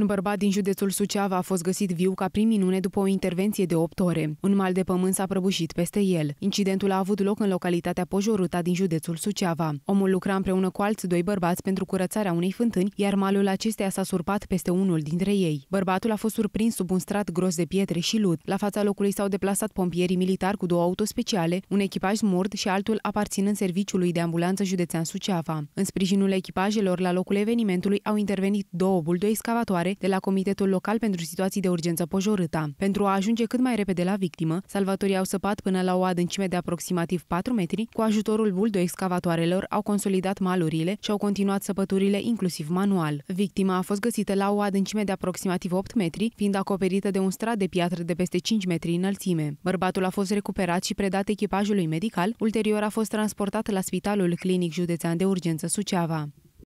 Un bărbat din județul Suceava a fost găsit viu ca prin minune după o intervenție de 8 ore. Un mal de pământ s-a prăbușit peste el. Incidentul a avut loc în localitatea Pojoruta din județul Suceava. Omul lucra împreună cu alți doi bărbați pentru curățarea unei fântâni, iar malul acesteia s-a surpat peste unul dintre ei. Bărbatul a fost surprins sub un strat gros de pietre și lut. La fața locului s-au deplasat pompierii militari cu două auto speciale, un echipaj smurd și altul aparținând serviciului de ambulanță județean Suceava. În sprijinul echipajelor la locul evenimentului au intervenit două buldoi excavatoare ajutoare de la Comitetul Local pentru Situații de Urgență Pojorâta. Pentru a ajunge cât mai repede la victimă, salvatorii au săpat până la o adâncime de aproximativ 4 metri, cu ajutorul buldo-excavatoarelor au consolidat malurile și au continuat săpăturile inclusiv manual. Victima a fost găsită la o adâncime de aproximativ 8 metri, fiind acoperită de un strat de piatră de peste 5 metri înălțime. Bărbatul a fost recuperat și predat echipajului medical, ulterior a fost transportat la Spitalul Clinic Județean de Urgență Suceava.